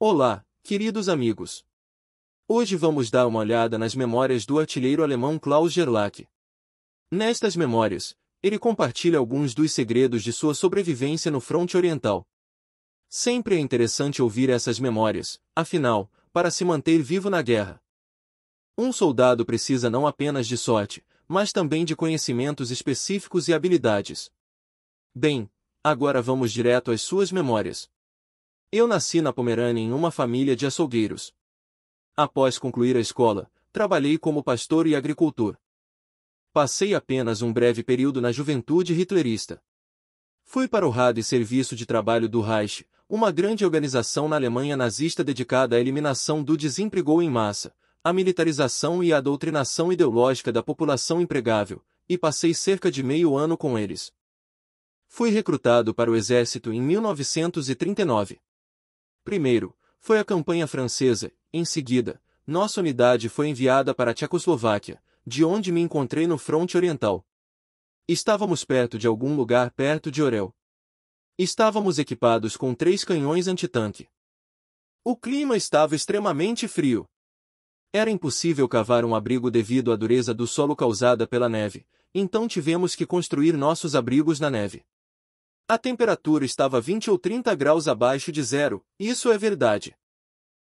Olá, queridos amigos. Hoje vamos dar uma olhada nas memórias do artilheiro alemão Klaus Gerlach. Nestas memórias, ele compartilha alguns dos segredos de sua sobrevivência no fronte oriental. Sempre é interessante ouvir essas memórias, afinal, para se manter vivo na guerra. Um soldado precisa não apenas de sorte, mas também de conhecimentos específicos e habilidades. Bem, agora vamos direto às suas memórias. Eu nasci na Pomerânia em uma família de açougueiros. Após concluir a escola, trabalhei como pastor e agricultor. Passei apenas um breve período na juventude hitlerista. Fui para o e Serviço de Trabalho do Reich, uma grande organização na Alemanha nazista dedicada à eliminação do desemprego em massa, à militarização e à doutrinação ideológica da população empregável, e passei cerca de meio ano com eles. Fui recrutado para o exército em 1939. Primeiro, foi a campanha francesa, em seguida, nossa unidade foi enviada para a Tchecoslováquia, de onde me encontrei no fronte oriental. Estávamos perto de algum lugar perto de Orel. Estávamos equipados com três canhões antitanque. O clima estava extremamente frio. Era impossível cavar um abrigo devido à dureza do solo causada pela neve, então tivemos que construir nossos abrigos na neve. A temperatura estava 20 ou 30 graus abaixo de zero, isso é verdade.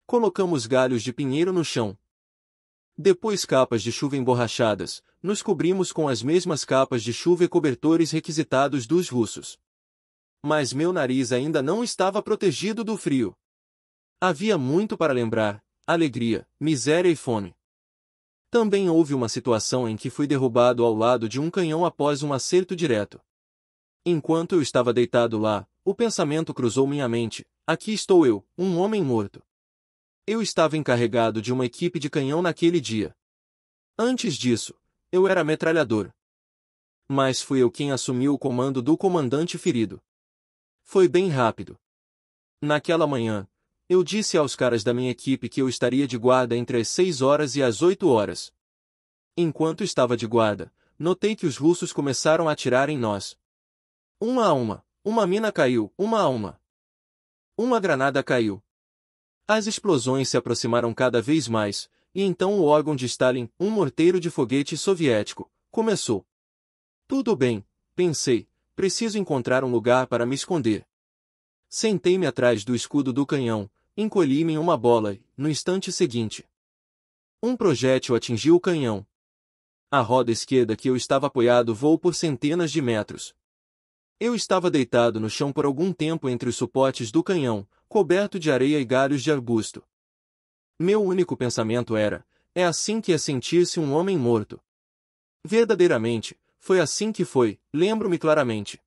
Colocamos galhos de pinheiro no chão. Depois capas de chuva emborrachadas, nos cobrimos com as mesmas capas de chuva e cobertores requisitados dos russos. Mas meu nariz ainda não estava protegido do frio. Havia muito para lembrar, alegria, miséria e fome. Também houve uma situação em que fui derrubado ao lado de um canhão após um acerto direto. Enquanto eu estava deitado lá, o pensamento cruzou minha mente: aqui estou eu, um homem morto. Eu estava encarregado de uma equipe de canhão naquele dia. Antes disso, eu era metralhador. Mas fui eu quem assumiu o comando do comandante ferido. Foi bem rápido. Naquela manhã, eu disse aos caras da minha equipe que eu estaria de guarda entre as 6 horas e as 8 horas. Enquanto estava de guarda, notei que os russos começaram a atirar em nós. Uma a uma, uma mina caiu, uma a uma. Uma granada caiu. As explosões se aproximaram cada vez mais, e então o órgão de Stalin, um morteiro de foguete soviético, começou. Tudo bem, pensei, preciso encontrar um lugar para me esconder. Sentei-me atrás do escudo do canhão, encolhi-me em uma bola e, no instante seguinte, um projétil atingiu o canhão. A roda esquerda que eu estava apoiado voou por centenas de metros, eu estava deitado no chão por algum tempo entre os suportes do canhão, coberto de areia e galhos de arbusto. Meu único pensamento era: é assim que é sentir-se um homem morto. Verdadeiramente, foi assim que foi, lembro-me claramente.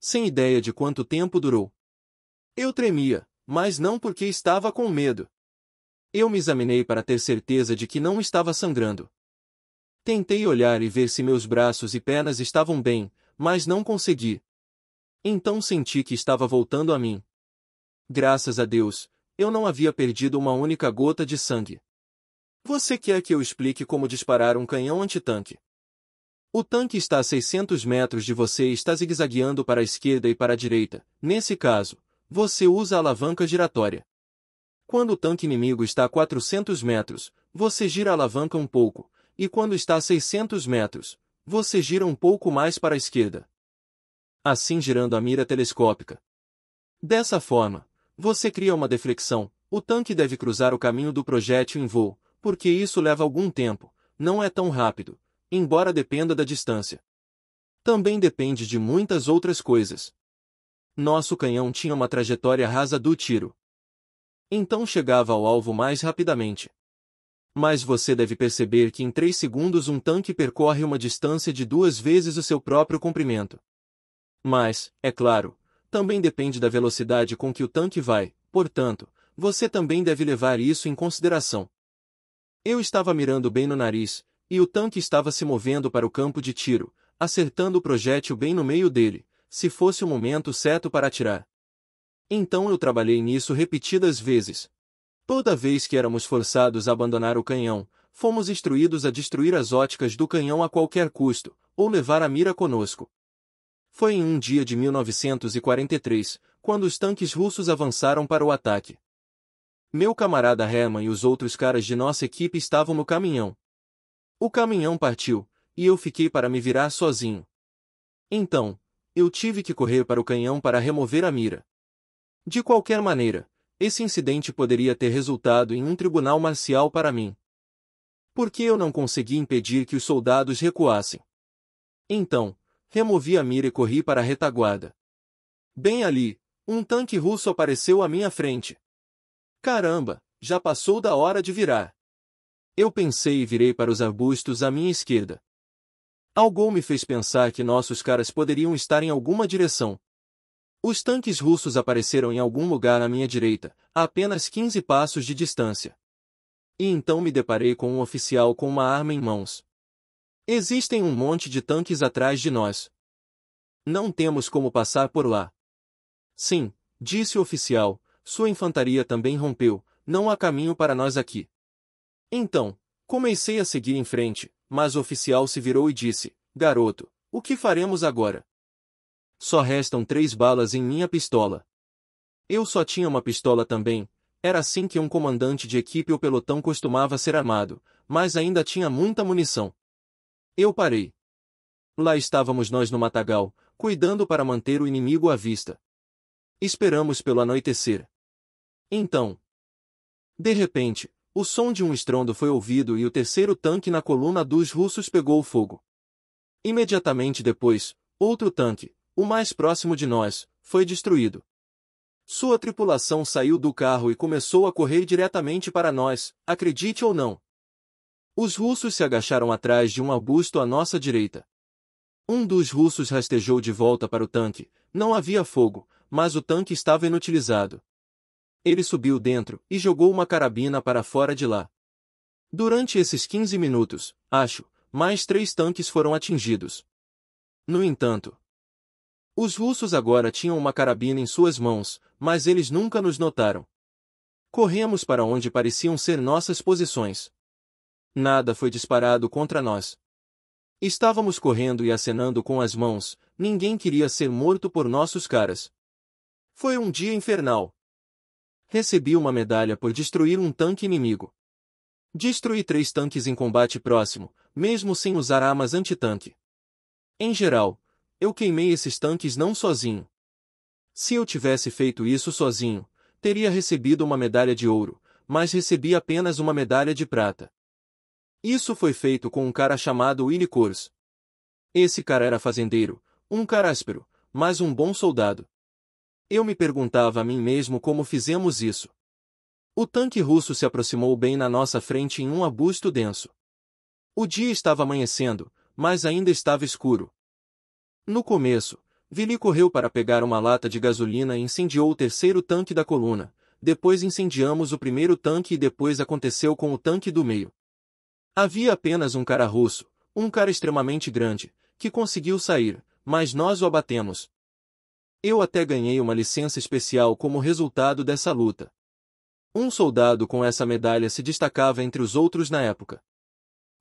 Sem ideia de quanto tempo durou. Eu tremia, mas não porque estava com medo. Eu me examinei para ter certeza de que não estava sangrando. Tentei olhar e ver se meus braços e pernas estavam bem, mas não consegui. Então senti que estava voltando a mim. Graças a Deus, eu não havia perdido uma única gota de sangue. Você quer que eu explique como disparar um canhão antitanque? O tanque está a 600 metros de você e está zigue-zagueando para a esquerda e para a direita. Nesse caso, você usa a alavanca giratória. Quando o tanque inimigo está a 400 metros, você gira a alavanca um pouco, e quando está a 600 metros, você gira um pouco mais para a esquerda. Assim girando a mira telescópica. Dessa forma, você cria uma deflexão, o tanque deve cruzar o caminho do projétil em voo, porque isso leva algum tempo, não é tão rápido, embora dependa da distância. Também depende de muitas outras coisas. Nosso canhão tinha uma trajetória rasa do tiro. Então chegava ao alvo mais rapidamente. Mas você deve perceber que em 3 segundos um tanque percorre uma distância de duas vezes o seu próprio comprimento. Mas, é claro, também depende da velocidade com que o tanque vai, portanto, você também deve levar isso em consideração. Eu estava mirando bem no nariz, e o tanque estava se movendo para o campo de tiro, acertando o projétil bem no meio dele, se fosse o momento certo para atirar. Então eu trabalhei nisso repetidas vezes, Toda vez que éramos forçados a abandonar o canhão, fomos instruídos a destruir as óticas do canhão a qualquer custo, ou levar a mira conosco. Foi em um dia de 1943, quando os tanques russos avançaram para o ataque. Meu camarada Herman e os outros caras de nossa equipe estavam no caminhão. O caminhão partiu, e eu fiquei para me virar sozinho. Então, eu tive que correr para o canhão para remover a mira. De qualquer maneira, esse incidente poderia ter resultado em um tribunal marcial para mim. Porque eu não consegui impedir que os soldados recuassem. Então, removi a mira e corri para a retaguarda. Bem ali, um tanque russo apareceu à minha frente. Caramba, já passou da hora de virar. Eu pensei e virei para os arbustos à minha esquerda. Algo me fez pensar que nossos caras poderiam estar em alguma direção. Os tanques russos apareceram em algum lugar à minha direita, a apenas 15 passos de distância. E então me deparei com um oficial com uma arma em mãos. Existem um monte de tanques atrás de nós. Não temos como passar por lá. Sim, disse o oficial, sua infantaria também rompeu, não há caminho para nós aqui. Então, comecei a seguir em frente, mas o oficial se virou e disse: Garoto, o que faremos agora? Só restam três balas em minha pistola. Eu só tinha uma pistola também, era assim que um comandante de equipe ou pelotão costumava ser armado, mas ainda tinha muita munição. Eu parei. Lá estávamos nós no matagal, cuidando para manter o inimigo à vista. Esperamos pelo anoitecer. Então. De repente, o som de um estrondo foi ouvido e o terceiro tanque na coluna dos russos pegou fogo. Imediatamente depois, outro tanque, o mais próximo de nós, foi destruído. Sua tripulação saiu do carro e começou a correr diretamente para nós, acredite ou não. Os russos se agacharam atrás de um arbusto à nossa direita. Um dos russos rastejou de volta para o tanque. Não havia fogo, mas o tanque estava inutilizado. Ele subiu dentro e jogou uma carabina para fora de lá. Durante esses 15 minutos, acho, mais três tanques foram atingidos. No entanto, os russos agora tinham uma carabina em suas mãos, mas eles nunca nos notaram. Corremos para onde pareciam ser nossas posições. Nada foi disparado contra nós. Estávamos correndo e acenando com as mãos, ninguém queria ser morto por nossos caras. Foi um dia infernal. Recebi uma medalha por destruir um tanque inimigo. Destruí três tanques em combate próximo, mesmo sem usar armas antitanque. Em geral, eu queimei esses tanques não sozinho. Se eu tivesse feito isso sozinho, teria recebido uma medalha de ouro, mas recebi apenas uma medalha de prata. Isso foi feito com um cara chamado Willy Kors. Esse cara era fazendeiro, um cara áspero, mas um bom soldado. Eu me perguntava a mim mesmo como fizemos isso. O tanque russo se aproximou bem na nossa frente em um arbusto denso. O dia estava amanhecendo, mas ainda estava escuro. No começo, Vili correu para pegar uma lata de gasolina e incendiou o terceiro tanque da coluna. Depois incendiamos o primeiro tanque e depois aconteceu com o tanque do meio. Havia apenas um cara russo, um cara extremamente grande, que conseguiu sair, mas nós o abatemos. Eu até ganhei uma licença especial como resultado dessa luta. Um soldado com essa medalha se destacava entre os outros na época.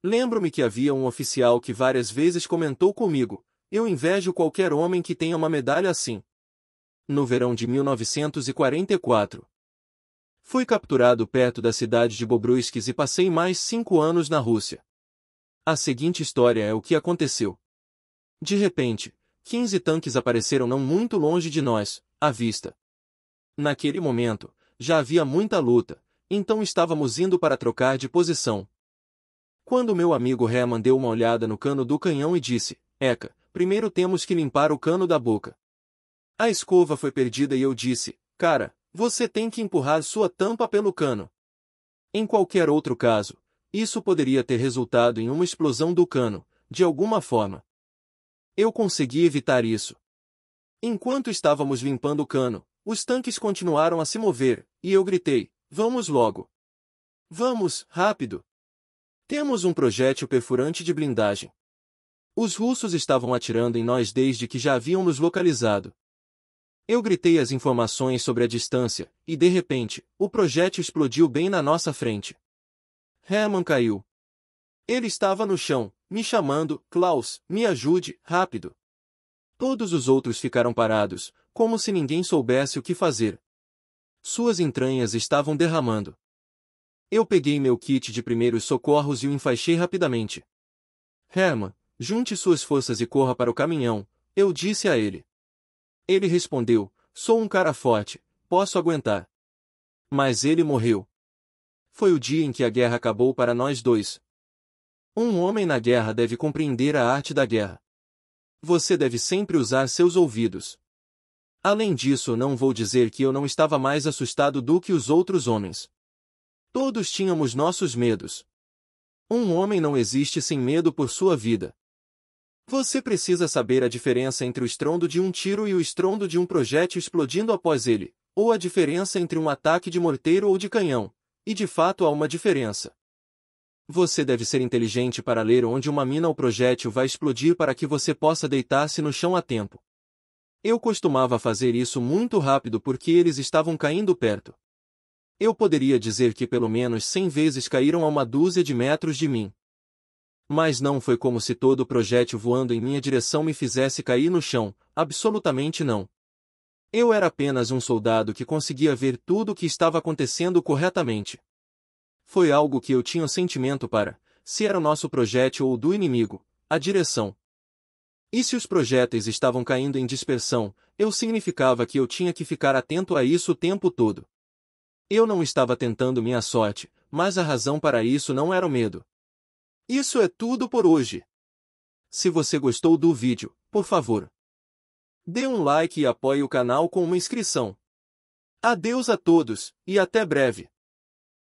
Lembro-me que havia um oficial que várias vezes comentou comigo: eu invejo qualquer homem que tenha uma medalha assim. No verão de 1944. Fui capturado perto da cidade de Bobruiskis e passei mais cinco anos na Rússia. A seguinte história é o que aconteceu. De repente, 15 tanques apareceram não muito longe de nós, à vista. Naquele momento, já havia muita luta, então estávamos indo para trocar de posição. Quando meu amigo Herman deu uma olhada no cano do canhão e disse, Eca, primeiro temos que limpar o cano da boca. A escova foi perdida e eu disse, cara, você tem que empurrar sua tampa pelo cano. Em qualquer outro caso, isso poderia ter resultado em uma explosão do cano, de alguma forma. Eu consegui evitar isso. Enquanto estávamos limpando o cano, os tanques continuaram a se mover, e eu gritei, vamos logo. Vamos, rápido. Temos um projétil perfurante de blindagem. Os russos estavam atirando em nós desde que já haviam nos localizado. Eu gritei as informações sobre a distância, e de repente, o projétil explodiu bem na nossa frente. Herman caiu. Ele estava no chão, me chamando, Klaus, me ajude, rápido. Todos os outros ficaram parados, como se ninguém soubesse o que fazer. Suas entranhas estavam derramando. Eu peguei meu kit de primeiros socorros e o enfaixei rapidamente. Herman, Junte suas forças e corra para o caminhão, eu disse a ele. Ele respondeu: Sou um cara forte, posso aguentar. Mas ele morreu. Foi o dia em que a guerra acabou para nós dois. Um homem na guerra deve compreender a arte da guerra. Você deve sempre usar seus ouvidos. Além disso, não vou dizer que eu não estava mais assustado do que os outros homens. Todos tínhamos nossos medos. Um homem não existe sem medo por sua vida. Você precisa saber a diferença entre o estrondo de um tiro e o estrondo de um projétil explodindo após ele, ou a diferença entre um ataque de morteiro ou de canhão, e de fato há uma diferença. Você deve ser inteligente para ler onde uma mina ou projétil vai explodir para que você possa deitar-se no chão a tempo. Eu costumava fazer isso muito rápido porque eles estavam caindo perto. Eu poderia dizer que pelo menos 100 vezes caíram a uma dúzia de metros de mim, mas não foi como se todo o projétil voando em minha direção me fizesse cair no chão, absolutamente não. Eu era apenas um soldado que conseguia ver tudo o que estava acontecendo corretamente. Foi algo que eu tinha um sentimento para, se era o nosso projétil ou do inimigo, a direção. E se os projéteis estavam caindo em dispersão, eu significava que eu tinha que ficar atento a isso o tempo todo. Eu não estava tentando minha sorte, mas a razão para isso não era o medo. Isso é tudo por hoje. Se você gostou do vídeo, por favor, dê um like e apoie o canal com uma inscrição. Adeus a todos, e até breve!